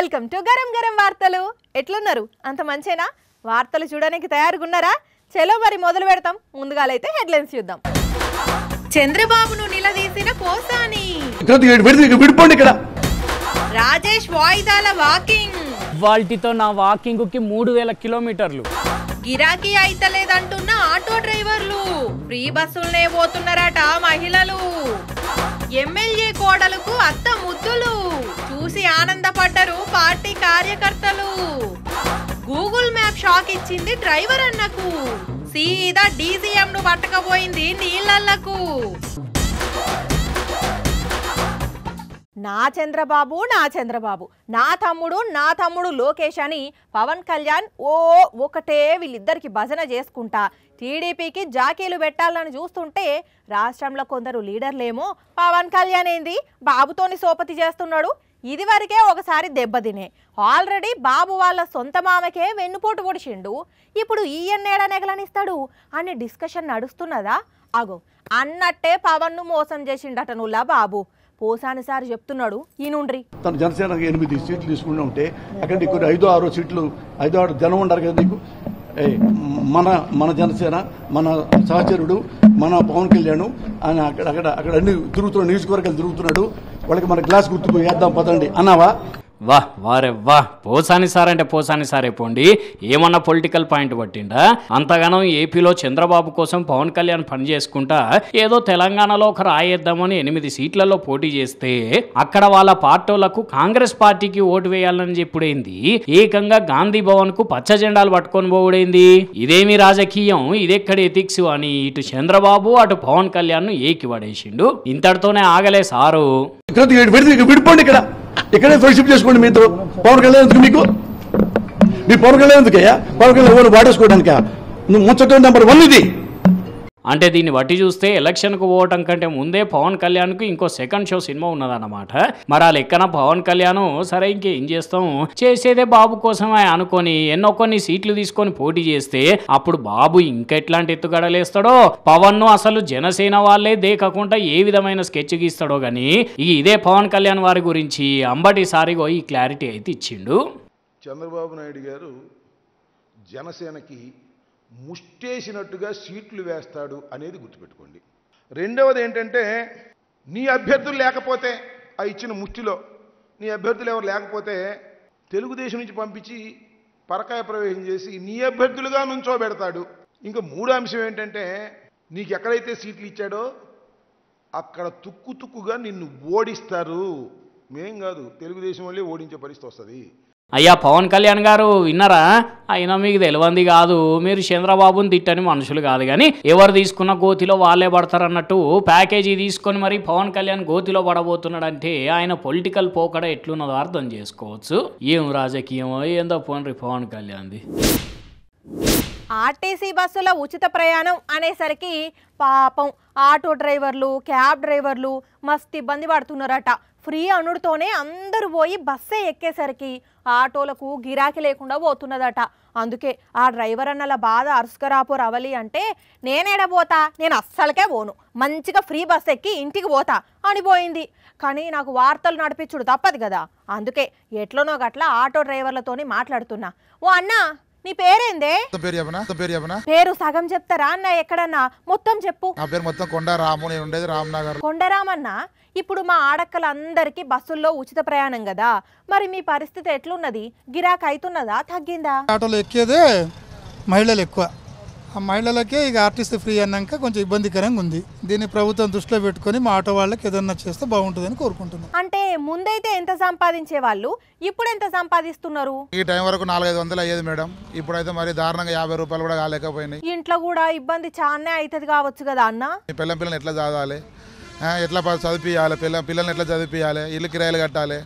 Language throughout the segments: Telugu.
వెల్కమ్ టు గరం గరం వార్తలు ఎట్లున్నారు అంత మంచేనా వార్తలు చూడడానికి తయారుగున్నారా చలో మరి మొదలు పెడతాం ముందుగాలైతే హెడ్లైన్స్ చూద్దాం చంద్రబాబును నిలదీసిన కోసాని రాజేష్ వాయిదాల వాకింగ్ వాల్టితో నా వాకింగ్ కి మూడు వేల కిలోమీటర్లు గిరాకీ అయితలేదంటున్న ఆటో డ్రైవర్లు ఫ్రీ బస్సులనే పోతున్నారట మహిళలు ఎమ్మెల్యే కోడలకు అత్త ముద్దులు చూసి ఆనందపడ్డరు పార్టీ కార్యకర్తలు గూగుల్ మ్యాప్ షాక్ ఇచ్చింది డ్రైవర్ అన్నకు సీదా డీజీఎం ను పట్టకపోయింది నీళ్ళకు నా చంద్రబాబు నా చంద్రబాబు నా తమ్ముడు నా తమ్ముడు లోకేష్ అని పవన్ కళ్యాణ్ ఓ ఒకటే వీళ్ళిద్దరికి భజన చేసుకుంటా టీడీపీకి జాకీలు పెట్టాలని చూస్తుంటే రాష్ట్రంలో కొందరు లీడర్లేమో పవన్ కళ్యాణ్ ఏంది బాబుతోని సోపతి చేస్తున్నాడు ఇదివరకే ఒకసారి దెబ్బతినే ఆల్రెడీ బాబు వాళ్ళ సొంత మామకే వెన్నుపోటు పొడిచిండు ఇప్పుడు ఈయన్నేడా నెగలనిస్తాడు అనే డిస్కషన్ నడుస్తున్నదా అగో అన్నట్టే పవన్ను మోసం చేసిండట నుల్లా బాబు పోసాని సార్ చెప్తున్నాడు ఈనుండ్రి తన జనసేన ఎనిమిది సీట్లు తీసుకుంటూ ఉంటే అక్కడ కొన్ని ఐదో ఆరో సీట్లు ఐదో ఆరు జనం ఉండరు కదా నీకు మన మన జనసేన మన సహచరుడు మన పవన్ కళ్యాణ్ ఆయన అక్కడ అక్కడ అక్కడ అన్ని తిరుగుతున్న నియోజకవర్గాలు తిరుగుతున్నాడు వాళ్ళకి మన గ్లాస్ గుర్తుపోయి వేద్దాం పదండి అన్నావా వా వారే వా పోసాని సార్ అంటే పోసాని సారే పోండి ఏమన్నా పొలిటికల్ పాయింట్ పట్టిండా అంతగానం ఏపీలో చంద్రబాబు కోసం పవన్ కళ్యాణ్ పని చేసుకుంటా ఏదో తెలంగాణలో ఒక రాయేద్దామని ఎనిమిది సీట్లలో పోటీ చేస్తే అక్కడ వాళ్ళ పార్టీలకు కాంగ్రెస్ పార్టీకి ఓటు వేయాలని చెప్పుడైంది ఏకంగా గాంధీ భవన్ కు పచ్చ జెండాలు పట్టుకొని పోవుడైంది ఇదేమి రాజకీయం ఇదెక్కడ ఎథిక్స్ అని ఇటు చంద్రబాబు అటు పవన్ కళ్యాణ్ ను ఏకి పడేసిండు ఇంతటితోనే ఆగలే సారు ఇక్కడ ఇక్కడే ఫ్రెండ్షిప్ చేసుకోండి మీతో పవన్ కళ్యాణ్ ఎందుకు మీకు మీ పవన్ కళ్యాణ్ ఎందుకయ్యా పవన్ కళ్యాణ్ వాడేసుకోవడానికి నువ్వు ముచ్చటం నెంబర్ వన్ ఇది అంటే దీన్ని బట్టి చూస్తే ఎలక్షన్కు పోవటం కంటే ముందే పవన్ కు ఇంకో సెకండ్ షో సినిమా ఉన్నదన్నమాట మరి ఆ లెక్కన పవన్ కళ్యాణ్ సరే ఇంకేం చేస్తాం చేసేదే బాబు కోసమే అనుకొని ఎన్నో కొన్ని సీట్లు తీసుకొని పోటీ చేస్తే అప్పుడు బాబు ఇంకెట్లాంటి ఎత్తుగడలేస్తాడో పవన్ను అసలు జనసేన వాళ్ళే దేకకుండా ఏ విధమైన స్కెచ్ గీస్తాడో కానీ ఇదే పవన్ కళ్యాణ్ వారి గురించి అంబటి సారిగో ఈ క్లారిటీ అయితే ఇచ్చిండు చంద్రబాబు నాయుడు గారు జనసేనకి ముష్టేసినట్టుగా సీట్లు వేస్తాడు అనేది గుర్తుపెట్టుకోండి రెండవది ఏంటంటే నీ అభ్యర్థులు లేకపోతే ఆ ఇచ్చిన ముష్టిలో నీ అభ్యర్థులు ఎవరు లేకపోతే తెలుగుదేశం నుంచి పంపించి పరకాయ ప్రవేశం చేసి నీ అభ్యర్థులుగా నుంచోబెడతాడు ఇంకా మూడో అంశం ఏంటంటే నీకు ఎక్కడైతే సీట్లు ఇచ్చాడో అక్కడ తుక్కు తుక్కుగా నిన్ను ఓడిస్తారు మేం కాదు తెలుగుదేశం వల్లే ఓడించే పరిస్థితి వస్తుంది అయ్యా పవన్ కళ్యాణ్ గారు విన్నారా అయినా మీకు తెలివంది కాదు మీరు చంద్రబాబుని తిట్టని మనుషులు కాదు కానీ ఎవరు తీసుకున్న గోతిలో వాళ్ళే పడతారు అన్నట్టు ప్యాకేజీ తీసుకొని మరి పవన్ కళ్యాణ్ గోతిలో పడబోతున్నాడంటే ఆయన పొలిటికల్ పోకడ ఎట్లున్నదో అర్థం చేసుకోవచ్చు ఏం రాజకీయమో ఏందో పోన్రి పవన్ కళ్యాణ్ది ఆర్టీసీ బస్సుల ఉచిత ప్రయాణం అనేసరికి పాపం ఆటో డ్రైవర్లు క్యాబ్ డ్రైవర్లు మస్తు ఇబ్బంది పడుతున్నారట ఫ్రీ అనుడితోనే అందరూ పోయి బస్సే ఎక్కేసరికి ఆటోలకు గిరాకీ లేకుండా పోతున్నదట అందుకే ఆ డ్రైవర్ అన్నల బాధ అరుసుకరాపు రవలి అంటే నేనేడబోతా నేను అస్సలకే పోను మంచిగా ఫ్రీ బస్ ఎక్కి ఇంటికి పోతా అని పోయింది కానీ నాకు వార్తలు నడిపించుడు తప్పదు కదా అందుకే ఎట్లనో గట్ల ఆటో డ్రైవర్లతోని మాట్లాడుతున్నా ఓ అన్నా నీ పేరేందే పేరు చెప్పనా పేరు చెప్పనా పేరు సగం చెప్తారా అన్న ఎక్కడన్నా మొత్తం చెప్పు నా పేరు మొత్తం కొండారాము నేను ఉండేది రామ్నగర్ కొండరామన్న ఇప్పుడు మా అందరికీ బస్సుల్లో ఉచిత ప్రయాణం కదా మరి మీ పరిస్థితి ఎట్లున్నది గిరాక్ అవుతున్నదా తగ్గిందా ఆటోలు ఎక్కేదే మహిళలు ఎక్కువ ఆ మహిళలకే ఇక ఆర్టీసీ ఫ్రీ అన్నాక కొంచెం ఇబ్బందికరంగా ఉంది దీన్ని ప్రభుత్వం దృష్టిలో పెట్టుకొని మా ఆటో వాళ్ళకి ఏదన్నా చేస్తే బాగుంటుందని కోరుకుంటున్నాం అంటే ముందైతే ఎంత సంపాదించే వాళ్ళు ఇప్పుడు ఎంత సంపాదిస్తున్నారు ఈ టైం వరకు నాలుగైదు వందలు అయ్యేది మేడం ఇప్పుడైతే మరి దారుణంగా యాభై రూపాయలు కూడా కాలేకపోయినాయి ఇంట్లో కూడా ఇబ్బంది చాలా అవుతుంది కావచ్చు కదా అన్న పిల్లం పిల్లని ఎట్లా చదవాలి ఎట్లా చదివియాలి పిల్ల పిల్లల్ని ఎట్లా చదివియాలి ఇల్లు కిరాయిలు కట్టాలి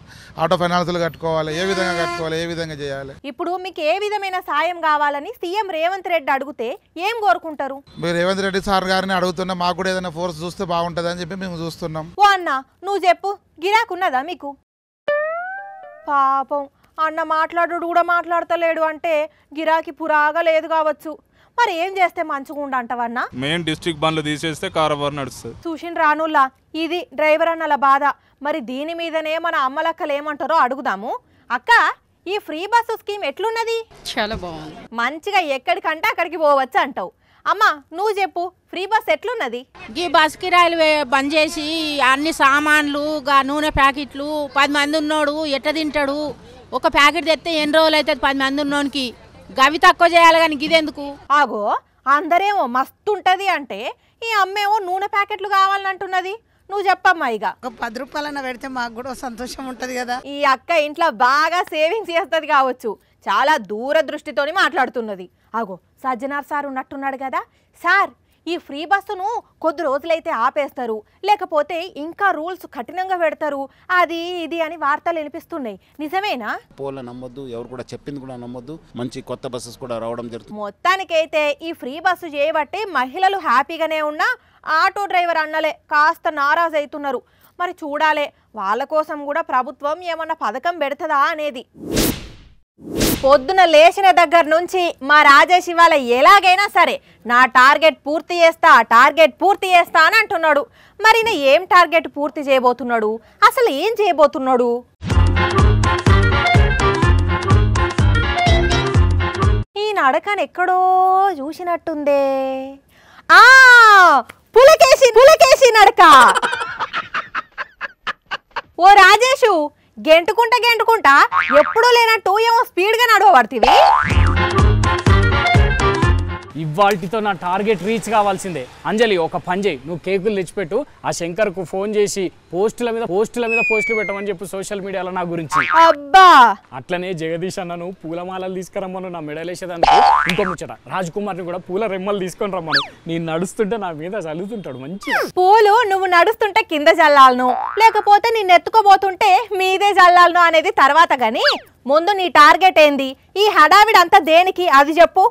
ఆటో ఫైనాన్సులు కట్టుకోవాలి ఏ విధంగా కట్టుకోవాలి ఏ విధంగా చేయాలి ఇప్పుడు మీకు ఏ విధమైన సాయం కావాలని సీఎం రేవంత్ రెడ్డి అడిగితే ఏం కోరుకుంటారు మీరు రేవంత్ రెడ్డి సార్ గారిని అడుగుతున్నా మాకు కూడా ఏదైనా ఫోర్స్ చూస్తే బాగుంటుంది అని చెప్పి మేము చూస్తున్నాం ఓ అన్న నువ్వు చెప్పు గిరాకున్నదా మీకు పాపం అన్న మాట్లాడు కూడా మాట్లాడతలేడు అంటే గిరాకి పురాగా లేదు కావచ్చు మరి ఏం చేస్తే మంచిగా అంటవన్నా మెయిన్ డిస్ట్రిక్ట్ బండ్లు తీసేస్తే నడుస్తుంది చూసిన రానుల్లా ఇది డ్రైవర్ అన్నల బాధ మరి దీని మీదనే మన అమ్మలక్కలు ఏమంటారో అడుగుదాము అక్క ఈ ఫ్రీ బస్సు స్కీమ్ ఎట్లున్నది చాలా బాగుంది మంచిగా ఎక్కడికంటే అక్కడికి పోవచ్చు అంటావు అమ్మా నువ్వు చెప్పు ఫ్రీ బస్ ఎట్లున్నది ఈ బస్ కిరాయిలు బంద్ చేసి అన్ని సామాన్లు నూనె ప్యాకెట్లు పది మంది ఉన్నాడు ఎట్ట తింటాడు ఒక ప్యాకెట్ తెస్తే ఎన్ని రోజులు అవుతుంది పది మంది ఉన్నోనికి గవి తక్కువ చేయాలి కానీ గిదెందుకు ఆగో అందరేమో మస్తు ఉంటది అంటే ఈ అమ్మేమో నూనె ప్యాకెట్లు కావాలంటున్నది నువ్వు చెప్పమ్మా ఇక ఒక పది రూపాయలన్న పెడితే మాకు కూడా సంతోషం ఉంటది కదా ఈ అక్క ఇంట్లో బాగా సేవింగ్స్ చేస్తుంది కావచ్చు చాలా దూర దృష్టితోని మాట్లాడుతున్నది ఆగో సజ్జనార్ సార్ ఉన్నట్టున్నాడు కదా సార్ ఈ ఫ్రీ బస్సును కొద్ది రోజులైతే ఆపేస్తారు లేకపోతే ఇంకా రూల్స్ కఠినంగా పెడతారు అది ఇది అని వార్తలు వినిపిస్తున్నాయి నిజమేనా పోల నమ్మద్దు ఎవరు కూడా చెప్పింది కూడా నమ్మద్దు మంచి కొత్త బస్సెస్ కూడా రావడం జరుగుతుంది మొత్తానికైతే ఈ ఫ్రీ బస్సు చేయబట్టి మహిళలు హ్యాపీగానే ఉన్నా ఆటో డ్రైవర్ అన్నలే కాస్త నారాజ్ అవుతున్నారు మరి చూడాలే వాళ్ళ కోసం కూడా ప్రభుత్వం ఏమన్నా పథకం పెడుతుందా అనేది పొద్దున లేచిన దగ్గర నుంచి మా రాజేష్ ఇవాళ ఎలాగైనా సరే నా టార్గెట్ పూర్తి చేస్తా టార్గెట్ పూర్తి చేస్తా అని అంటున్నాడు మరి ఏం టార్గెట్ పూర్తి చేయబోతున్నాడు అసలు ఏం చేయబోతున్నాడు ఈ నడకను ఎక్కడో చూసినట్టుందే ఆ పులకేసి పులకేసి నడక ఓ రాజేషు గెంటుకుంటా గెంటుకుంటా ఎప్పుడూ లేనట్టు ఏమో స్పీడ్గా నడవబడుతుంది ఇవాల్టితో నా టార్గెట్ రీచ్ కావాల్సిందే అంజలి ఒక పని చేయి నువ్వు కేకులు తెచ్చిపెట్టు ఆ శంకర్ కు ఫోన్ చేసి పోస్టుల మీద పోస్టుల మీద పోస్టులు పెట్టమని చెప్పు సోషల్ మీడియాలో నా గురించి అబ్బా అట్లనే జగదీష్ అన్నను పూలమాలలు తీసుకురమ్మను నా వేసేదానికి ఇంకో ముచ్చట రాజ్ కుమార్ ని కూడా పూల రెమ్మలు తీసుకొని రమ్మను నేను నడుస్తుంటే నా మీద చల్లుతుంటాడు మంచి పూలు నువ్వు నడుస్తుంటే కింద చల్లాలను లేకపోతే నేను ఎత్తుకోబోతుంటే మీదే చల్లాలను అనేది తర్వాత గానీ ముందు నీ టార్గెట్ ఏంది ఈ హడావిడంతా దేనికి అది చెప్పు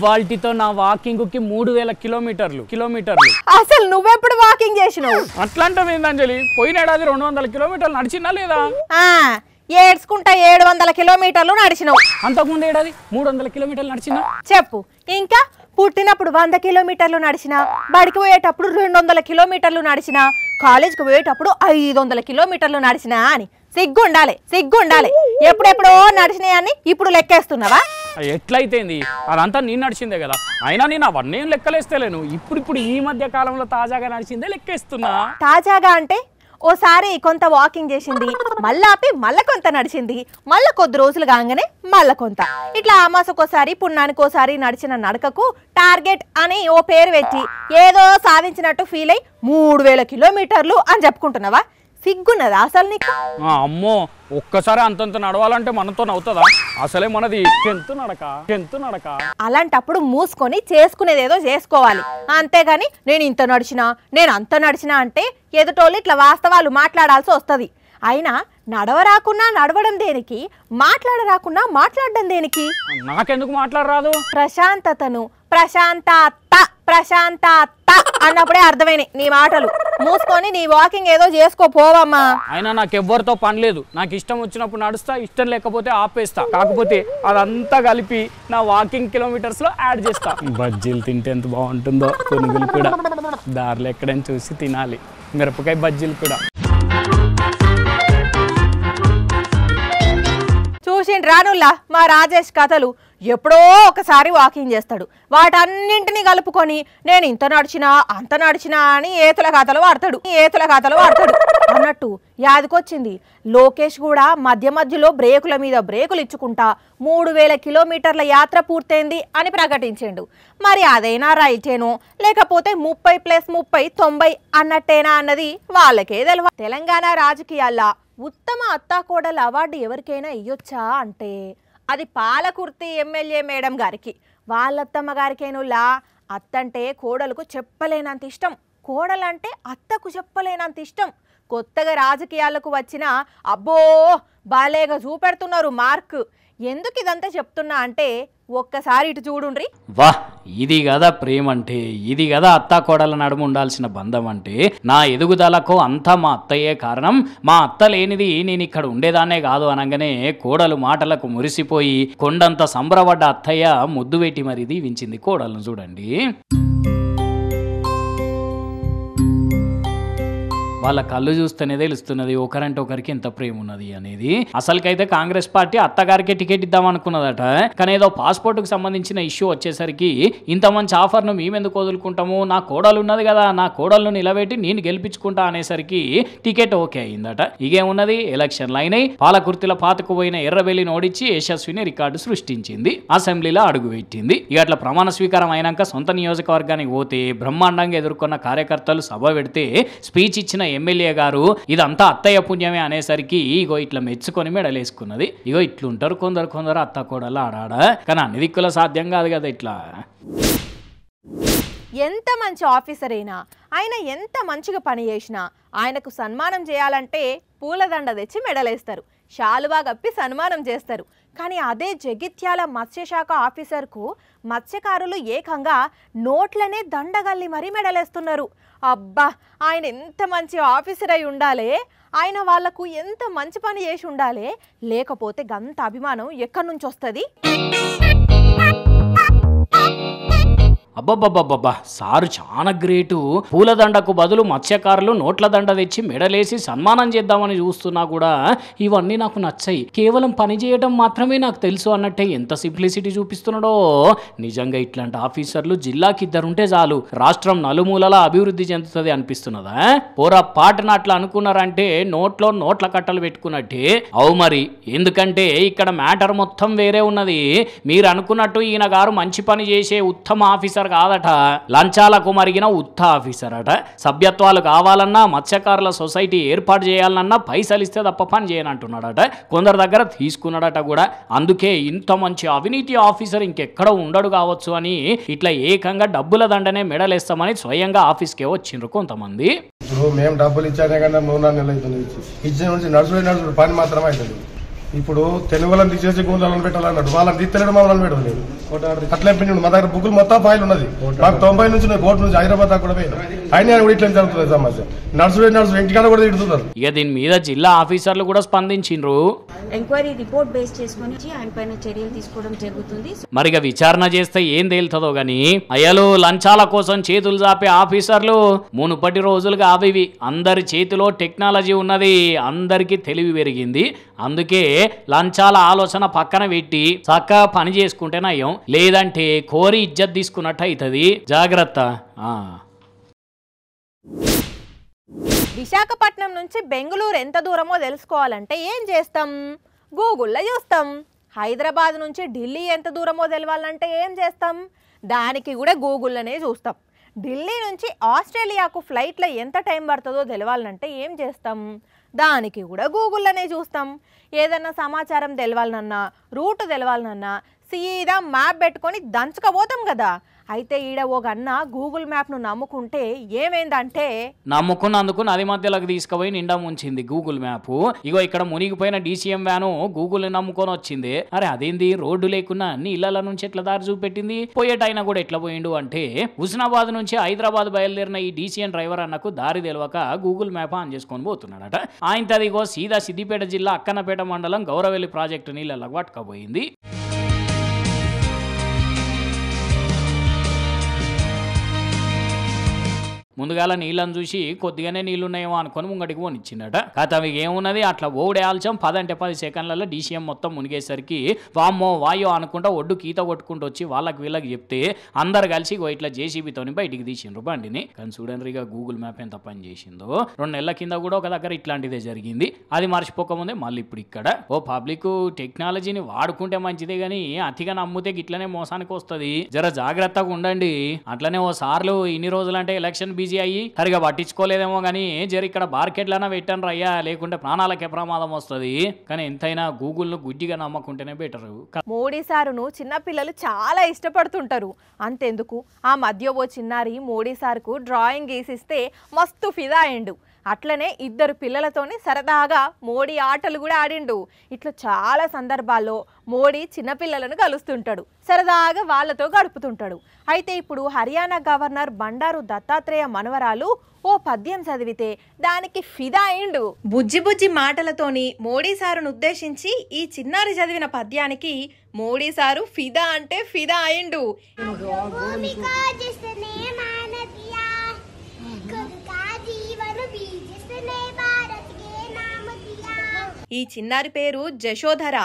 ఇవాల్టితో నా వాకింగ్ కి మూడు వేల కిలోమీటర్లు కిలోమీటర్లు అసలు నువ్వెప్పుడు వాకింగ్ చేసినావు అట్లాంటివి అంజలి పోయిన ఏడాది రెండు వందల కిలోమీటర్లు నడిచినా లేదా ఏడ్చుకుంటా ఏడు వందల కిలోమీటర్లు నడిచినావు అంతకుముందు ఏడాది మూడు వందల కిలోమీటర్లు నడిచినా చెప్పు ఇంకా పుట్టినప్పుడు వంద కిలోమీటర్లు నడిచిన బడికి పోయేటప్పుడు రెండు వందల కిలోమీటర్లు నడిచిన కాలేజీకి పోయేటప్పుడు ఐదు వందల కిలోమీటర్లు నడిచిన అని సిగ్గుండాలి సిగ్గుండాలి ఎప్పుడెప్పుడో నడిచినాయని ఇప్పుడు లెక్కేస్తున్నావా ఎట్లయితేంది అదంతా నేను నడిచిందే కదా అయినా నేను అవన్నీ లెక్కలేస్తలేను ఇప్పుడు ఇప్పుడు ఈ మధ్య కాలంలో తాజాగా నడిచిందే లెక్కేస్తున్నా తాజాగా అంటే ఓసారి కొంత వాకింగ్ చేసింది మళ్ళా ఆపి మళ్ళీ కొంత నడిచింది మళ్ళీ కొద్ది రోజులు కాగానే మళ్ళీ కొంత ఇట్లా అమాసకోసారి పుణ్యానికోసారి నడిచిన నడకకు టార్గెట్ అని ఓ పేరు పెట్టి ఏదో సాధించినట్టు ఫీల్ అయి మూడు వేల కిలోమీటర్లు అని చెప్పుకుంటున్నావా సిగ్గున్నదా అసలు నీకు అమ్మో ఒక్కసారి అంతంత నడవాలంటే మనతో నవ్వుతుందా అసలే మనది చెంతు నడక చెంతు నడక అలాంటప్పుడు మూసుకొని చేసుకునేది ఏదో చేసుకోవాలి అంతేగాని నేను ఇంత నడిచినా నేను అంత నడిచినా అంటే ఎదుటోళ్ళు ఇట్లా వాస్తవాలు మాట్లాడాల్సి వస్తుంది అయినా నడవరాకున్నా నడవడం దేనికి మాట్లాడరాకున్నా మాట్లాడడం దేనికి నాకెందుకు మాట్లాడరాదు ప్రశాంతతను ప్రశాంతత ప్రశాంతత అన్నప్పుడే అర్థమైనాయి నీ మాటలు మూసుకొని నీ వాకింగ్ ఏదో చేసుకో పోవమ్మా అయినా నాకు ఎవ్వరితో పని లేదు నాకు ఇష్టం వచ్చినప్పుడు నడుస్తా ఇష్టం లేకపోతే ఆపేస్తా కాకపోతే అదంతా కలిపి నా వాకింగ్ కిలోమీటర్స్ లో యాడ్ చేస్తా బజ్జీలు తింటే ఎంత బాగుంటుందో కొనుగోలు కూడా దారిలో ఎక్కడైనా చూసి తినాలి మిరపకాయ బజ్జీలు కూడా చూసిండ్రానుల్లా మా రాజేష్ కథలు ఎప్పుడో ఒకసారి వాకింగ్ చేస్తాడు వాటన్నింటినీ కలుపుకొని నేను ఇంత నడిచినా అంత నడిచినా అని ఏతుల ఖాతాలో వాడతాడు ఏతుల ఖాతాలో వాడతాడు అన్నట్టు యాదికొచ్చింది లోకేష్ కూడా మధ్య మధ్యలో బ్రేకుల మీద బ్రేకులు ఇచ్చుకుంటా మూడు వేల కిలోమీటర్ల యాత్ర పూర్తయింది అని ప్రకటించాడు మరి అదైనా రైటేనో లేకపోతే ముప్పై ప్లస్ ముప్పై తొంభై అన్నట్టేనా అన్నది వాళ్ళకే తెలియ తెలంగాణ రాజకీయాల్లో ఉత్తమ అత్తాకోడల అవార్డు ఎవరికైనా ఇయ్యొచ్చా అంటే అది పాలకుర్తి ఎమ్మెల్యే మేడం గారికి వాళ్ళత్తమ్మ గారికేనులా అత్తంటే కోడలకు చెప్పలేనంత ఇష్టం కోడలంటే అత్తకు చెప్పలేనంత ఇష్టం కొత్తగా రాజకీయాలకు వచ్చిన అబ్బో బాలేగా చూపెడుతున్నారు మార్క్ ఎందుకు ఇదంతా చెప్తున్నా అంటే ఒక్కసారి ఇటు చూడుండ్రి వా ఇది కదా ప్రేమ అంటే ఇది కదా అత్త కోడల నడుము ఉండాల్సిన బంధం అంటే నా ఎదుగుదలకు అంతా మా అత్తయ్యే కారణం మా అత్త లేనిది నేను ఇక్కడ ఉండేదానే కాదు అనగానే కోడలు మాటలకు మురిసిపోయి కొండంత సంబరపడ్డ అత్తయ్య ముద్దు పెట్టి మరిది వించింది కోడలను చూడండి వాళ్ళ కళ్ళు చూస్తేనే తెలుస్తున్నది ఒకరంటే ఒకరికి ఎంత ప్రేమ ఉన్నది అనేది అసలుకైతే కాంగ్రెస్ పార్టీ అత్తగారికే టికెట్ ఇద్దాం అనుకున్నదట కానీ ఏదో కు సంబంధించిన ఇష్యూ వచ్చేసరికి ఇంత మంచి ఆఫర్ను మేమెందుకు వదులుకుంటాము నా కోడలు ఉన్నది కదా నా కోడలను నిలబెట్టి నేను గెలిపించుకుంటా అనేసరికి టికెట్ ఓకే అయిందట ఇగేమున్నది లైన్ అయి పాలకుర్తిల పోయిన ఎర్రబెల్లిని ఓడించి యశస్విని రికార్డు సృష్టించింది అసెంబ్లీలో పెట్టింది ఇక అట్లా ప్రమాణ స్వీకారం అయినాక సొంత నియోజకవర్గానికి పోతే బ్రహ్మాండంగా ఎదుర్కొన్న కార్యకర్తలు సభ పెడితే స్పీచ్ ఇచ్చిన ఎమ్మెల్యే గారు ఇదంతా అత్తయ్య పుణ్యమే అనేసరికి ఇగో ఇట్లా మెచ్చుకొని మెడలేసుకున్నది ఇగో ఇట్లుంటారు కొందరు కొందరు అత్త కోడలు ఆడాడ కానీ అన్ని దిక్కుల సాధ్యం కాదు కదా ఇట్లా ఎంత మంచి ఆఫీసర్ అయినా ఆయన ఎంత మంచిగా పని చేసినా ఆయనకు సన్మానం చేయాలంటే పూలదండ తెచ్చి మెడలేస్తారు శాలువా కప్పి సన్మానం చేస్తారు కానీ అదే జగిత్యాల మత్స్యశాఖ ఆఫీసర్కు మత్స్యకారులు ఏకంగా నోట్లనే దండగల్లి మరీ మెడలేస్తున్నారు అబ్బా ఆయన ఎంత మంచి ఆఫీసర్ అయి ఉండాలే ఆయన వాళ్లకు ఎంత మంచి పని చేసి ఉండాలే లేకపోతే గంత అభిమానం ఎక్కడి నుంచి వస్తుంది అబ్బబ్బబ్బబ్బా సారు చాలా గ్రేటు పూలదండకు బదులు మత్స్యకారులు నోట్ల దండ తెచ్చి మెడలేసి సన్మానం చేద్దామని చూస్తున్నా కూడా ఇవన్నీ నాకు నచ్చాయి కేవలం పని చేయడం మాత్రమే నాకు తెలుసు అన్నట్టే ఎంత సింప్లిసిటీ చూపిస్తున్నాడో నిజంగా ఇట్లాంటి ఆఫీసర్లు జిల్లాకి ఇద్దరుంటే చాలు రాష్ట్రం నలుమూలలా అభివృద్ధి చెందుతుంది అనిపిస్తున్నదా పోరా పాటన అట్లా అనుకున్నారంటే నోట్లో నోట్ల కట్టలు పెట్టుకున్నట్టే అవు మరి ఎందుకంటే ఇక్కడ మ్యాటర్ మొత్తం వేరే ఉన్నది మీరు అనుకున్నట్టు ఈయన గారు మంచి పని చేసే ఉత్తమ ఆఫీసర్ కాదట లంచాలకు మరిగిన ఉత్త ఆఫీసర్ అట సభ్యత్వాలు కావాలన్నా మత్స్యకారుల సొసైటీ ఏర్పాటు చేయాలన్నా పైసలు ఇస్తే తప్ప పని చేయనంటున్నాడట కొందరు దగ్గర తీసుకున్నాడట కూడా అందుకే ఇంత మంచి అవినీతి ఆఫీసర్ ఇంకెక్కడ ఉండడు కావచ్చు అని ఇట్లా ఏకంగా డబ్బుల దండనే మెడలేస్తామని స్వయంగా ఆఫీస్కే వచ్చిండ్రు కొంతమంది మేము డబ్బులు ఇచ్చానే కన్నా మూడు నాలుగు నెలలు అవుతుంది ఇచ్చిన నుంచి నడుచుడు నడుచుడు పని మాత్రమే అవుతుంది ఇప్పుడు తెలుగు వాళ్ళని తీసేసి గోళ్ళని పెట్టాలన్నాడు వాళ్ళని తీస్తలేడు మమ్మల్ని పెట్టడం లేదు అట్లా పెండి మా దగ్గర బుక్లు మొత్తం ఫైల్ ఉన్నది మాకు తొంభై నుంచి కోర్టు నుంచి హైదరాబాద్ కూడా పోయినా అయినా కూడా ఇట్లా జరుగుతుంది సమస్య నడుచుడే నడుచు ఇంటికాడ కూడా తిడుతున్నారు ఇక దీని మీద జిల్లా ఆఫీసర్లు కూడా స్పందించారు ఎంక్వైరీ రిపోర్ట్ బేస్ చేసుకుని ఆయన పైన చర్యలు తీసుకోవడం జరుగుతుంది మరిగా విచారణ చేస్తే ఏం తేలుతుందో గాని అయ్యలు లంచాల కోసం చేతులు చాపే ఆఫీసర్లు మునుపటి రోజులుగా అవివి అందరి చేతిలో టెక్నాలజీ ఉన్నది అందరికీ తెలివి పెరిగింది అందుకే లంచాల ఆలోచన పక్కన పెట్టి చక్కగా పని చేసుకుంటే నయం లేదంటే కోరి ఇజ్జత్ తీసుకున్నట్టు అవుతుంది జాగ్రత్త విశాఖపట్నం నుంచి బెంగళూరు ఎంత దూరమో తెలుసుకోవాలంటే ఏం చేస్తాం గూగుల్లో చూస్తాం హైదరాబాద్ నుంచి ఢిల్లీ ఎంత దూరమో తెలవాలంటే ఏం చేస్తాం దానికి కూడా గూగుల్లోనే చూస్తాం ఢిల్లీ నుంచి ఆస్ట్రేలియాకు ఫ్లైట్లో ఎంత టైం పడుతుందో తెలవాలంటే ఏం చేస్తాం దానికి కూడా గూగుల్లోనే చూస్తాం ఏదన్నా సమాచారం తెలవాలనన్నా రూట్ తెలవాలనన్నా సీదా మ్యాప్ పెట్టుకొని దంచుకపోతాం కదా అయితే ఈడ ఒక అన్న గూగుల్ మ్యాప్ ను నమ్ముకుంటే ఏమైందంటే నమ్ముకున్నందుకు నది మధ్యలోకి తీసుకుపోయి నిండా ముంచింది గూగుల్ మ్యాప్ ఇగో ఇక్కడ మునిగిపోయిన డీసీఎం వ్యాను గూగుల్ నమ్ముకొని వచ్చింది అరే అదేంది రోడ్డు లేకున్నా అన్ని ఇళ్ల నుంచి ఎట్లా దారి చూపెట్టింది పోయేటైనా కూడా ఎట్లా పోయిండు అంటే హుస్నాబాద్ నుంచి హైదరాబాద్ బయలుదేరిన ఈ డీసీఎం డ్రైవర్ అన్నకు దారి తెలియక గూగుల్ మ్యాప్ ఆన్ చేసుకొని పోతున్నాడట ఆయన తదిగో సీదా సిద్దిపేట జిల్లా అక్కన్నపేట మండలం గౌరవెల్లి ప్రాజెక్టు నీళ్ళ పట్టుకపోయింది ముందుగాల నీళ్ళని చూసి కొద్దిగానే నీళ్ళున్నాయేమో అనుకొని ముంగటికి పోనిచ్చిండట కథ ఏమున్నది అట్లా ఓడే ఆల్చం పదంటే పది సెకండ్లలో డీసీఎం మొత్తం మునిగేసరికి వామ్మో వాయో అనుకుంటా ఒడ్డు కీత కొట్టుకుంటూ వచ్చి వాళ్ళకి వీళ్ళకి చెప్తే అందరు కలిసి ఇట్లా జేసీబీతోని బయటికి తీసిండ్రు బండిని కానీ చూడండి గూగుల్ మ్యాప్ ఎంత పని చేసిందో రెండు నెలల కింద కూడా ఒక దగ్గర ఇట్లాంటిదే జరిగింది అది మర్చిపోకముందే మళ్ళీ ఇప్పుడు ఇక్కడ ఓ పబ్లిక్ టెక్నాలజీని వాడుకుంటే మంచిదే కానీ అతిగా నమ్మితే ఇట్లనే మోసానికి వస్తుంది జర జాగ్రత్తగా ఉండండి అట్లనే ఓ సార్లు ఇన్ని రోజులంటే ఎలక్షన్ బీజీ బిజీ అయ్యి సరిగా పట్టించుకోలేదేమో కానీ జరి ఇక్కడ మార్కెట్లైనా పెట్టాను రయ్యా లేకుంటే ప్రాణాలకే ప్రమాదం వస్తుంది కానీ ఎంతైనా గూగుల్ ను గుడ్డిగా నమ్మకుంటేనే బెటర్ మోడీ సారును చిన్న పిల్లలు చాలా ఇష్టపడుతుంటారు అంతెందుకు ఆ మధ్య ఓ చిన్నారి మోడీ సార్కు డ్రాయింగ్ గీసిస్తే మస్తు ఫిదా అయిండు అట్లనే ఇద్దరు పిల్లలతోని సరదాగా మోడీ ఆటలు కూడా ఆడిండు ఇట్లా చాలా సందర్భాల్లో మోడీ చిన్నపిల్లలను కలుస్తుంటాడు సరదాగా వాళ్ళతో గడుపుతుంటాడు అయితే ఇప్పుడు హర్యానా గవర్నర్ బండారు దత్తాత్రేయ మనవరాలు ఓ పద్యం చదివితే దానికి ఫిదా అయిండు బుజ్జి బుజ్జి మాటలతోని మోడీ సారును ఉద్దేశించి ఈ చిన్నారి చదివిన పద్యానికి మోడీ సారు ఫిదా అంటే ఫిదా అయిండు ఈ చిన్నారి పేరు జశోధర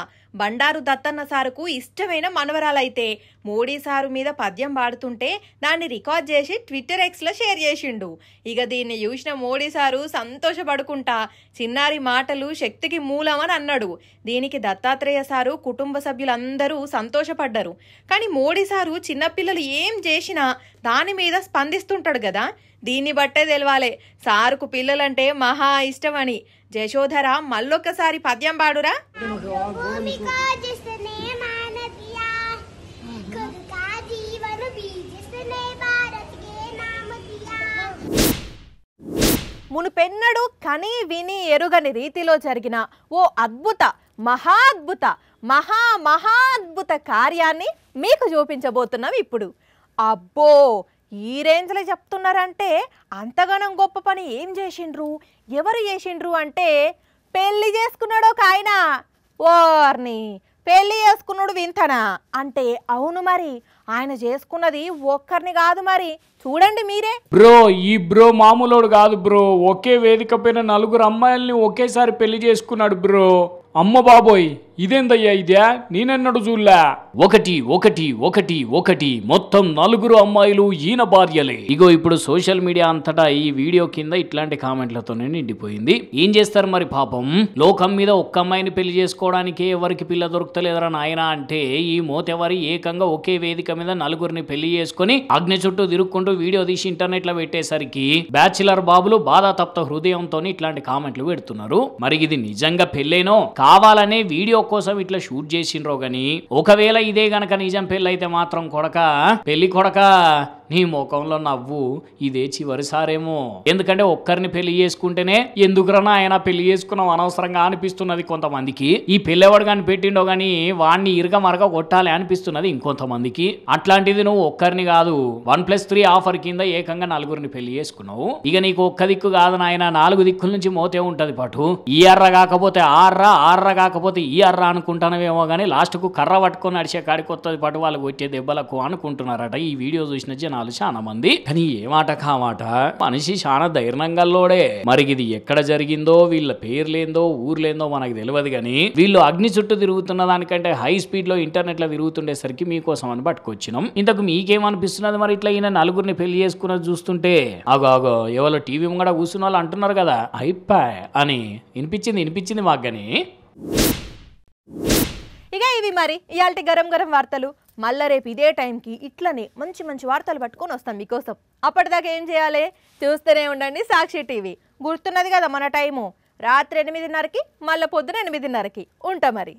బండారు దత్తన్న సారుకు ఇష్టమైన మనవరాలైతే మోడీ సారు మీద పద్యం పాడుతుంటే దాన్ని రికార్డ్ చేసి ట్విట్టర్ ఎక్స్లో షేర్ చేసిండు ఇక దీన్ని చూసిన మోడీ సారు సంతోషపడుకుంటా చిన్నారి మాటలు శక్తికి మూలమని అన్నాడు దీనికి దత్తాత్రేయ సారు కుటుంబ సభ్యులందరూ సంతోషపడ్డారు కానీ మోడీ సారు చిన్నపిల్లలు ఏం చేసినా దాని మీద స్పందిస్తుంటాడు కదా దీన్ని బట్టే తెలవాలే సారుకు పిల్లలంటే మహా ఇష్టమని జశోధర మళ్ళొక్కసారి పద్యం పాడురా మునుపెన్నడూ కని విని ఎరుగని రీతిలో జరిగిన ఓ అద్భుత మహాద్భుత మహా మహాద్భుత కార్యాన్ని మీకు చూపించబోతున్నాం ఇప్పుడు అబ్బో ఈ రేంజ్లో చెప్తున్నారంటే అంతగానం గొప్ప పని ఏం చేసిండ్రు ఎవరు చేసిండ్రు అంటే పెళ్ళి చేసుకున్నాడు ఒక ఆయన ఓర్ని పెళ్ళి చేసుకున్నాడు వింతనా అంటే అవును మరి ఆయన చేసుకున్నది ఒక్కరిని కాదు మరి చూడండి మీరే బ్రో ఈ బ్రో మామూలోడు కాదు బ్రో ఒకే వేదిక పైన నలుగురు అమ్మాయిల్ని ఒకేసారి పెళ్లి చేసుకున్నాడు బ్రో అమ్మ బాబోయ్ ఇదేందయ్యా ఇదే నేనెన్నడు చూడలే ఒకటి ఒకటి ఒకటి ఒకటి మొత్తం నలుగురు అమ్మాయిలు ఈయన భార్యలే ఇగో ఇప్పుడు సోషల్ మీడియా అంతటా ఈ వీడియో కింద ఇట్లాంటి కామెంట్లతోనే నిండిపోయింది ఏం చేస్తారు మరి పాపం లోకం మీద ఒక్క అమ్మాయిని పెళ్లి చేసుకోవడానికి ఎవరికి పిల్ల దొరుకుతలేదరా నాయన అంటే ఈ మోతెవారి ఏకంగా ఒకే వేదిక మీద నలుగురిని పెళ్లి చేసుకుని అగ్ని చుట్టూ తిరుక్కుంటూ వీడియో తీసి ఇంటర్నెట్ లో పెట్టేసరికి బ్యాచిలర్ బాబులు బాధాతప్త హృదయంతో ఇట్లాంటి కామెంట్లు పెడుతున్నారు మరి ఇది నిజంగా పెళ్ళేనో కావాలనే వీడియో కోసం ఇట్లా షూట్ చేసిండ్రో గాని ఒకవేళ ఇదే గనక నిజం పెళ్ళైతే మాత్రం కొడక పెళ్లి కొడక నీ ముఖంలో నవ్వు ఇదే చివరిసారేమో ఎందుకంటే ఒక్కరిని పెళ్లి చేసుకుంటేనే ఎందుకురా ఆయన పెళ్లి చేసుకున్నాం అనవసరంగా అనిపిస్తున్నది కొంతమందికి ఈ పెళ్ళేవాడు కానీ పెట్టిండో కానీ వాడిని ఇరగ మరగ కొట్టాలి అనిపిస్తున్నది ఇంకొంతమందికి అట్లాంటిది నువ్వు ఒక్కరిని కాదు వన్ ప్లస్ త్రీ ఆఫర్ కింద ఏకంగా నలుగురిని పెళ్లి చేసుకున్నావు ఇక నీకు ఒక్క దిక్కు కాదు నాయన నాలుగు దిక్కుల నుంచి మోతే ఉంటది పటు ఈ అర్ర కాకపోతే ఆర్ర ఆర్ర కాకపోతే ఈ అర్ర అనుకుంటానవేమో కానీ లాస్ట్కు కర్ర పట్టుకొని నడిచే కాడికి వస్తుంది పటు వాళ్ళకి వచ్చే దెబ్బలకు అనుకుంటున్నారట ఈ వీడియో చూసిన జనాలు చాలా మంది కానీ ఏమాట కామాట మనిషి చాలా లోడే మరి ఇది ఎక్కడ జరిగిందో వీళ్ళ పేర్లేందో ఊర్లేందో మనకు తెలియదు కానీ వీళ్ళు అగ్ని చుట్టూ తిరుగుతున్న దానికంటే హై స్పీడ్ లో ఇంటర్నెట్ లో తిరుగుతుండేసరికి మీకోసం అని పట్టుకొచ్చినాం ఇంతకు మీకేమనిపిస్తున్నది మరి ఇట్లా ఈయన నలుగురు కూతుర్ని పెళ్లి చేసుకున్నది చూస్తుంటే ఆగో అగో ఎవరో టీవీ ముంగడ కూర్చున్న వాళ్ళు అంటున్నారు కదా అయిపా అని వినిపించింది వినిపించింది మాకు ఇక ఇవి మరి ఇవాళ గరం గరం వార్తలు మళ్ళా రేపు ఇదే టైంకి ఇట్లనే మంచి మంచి వార్తలు పట్టుకొని వస్తాం మీకోసం అప్పటిదాకా ఏం చేయాలి చూస్తూనే ఉండండి సాక్షి టీవీ గుర్తున్నది కదా మన టైము రాత్రి ఎనిమిదిన్నరకి మళ్ళీ పొద్దున ఎనిమిదిన్నరకి ఉంటా మరి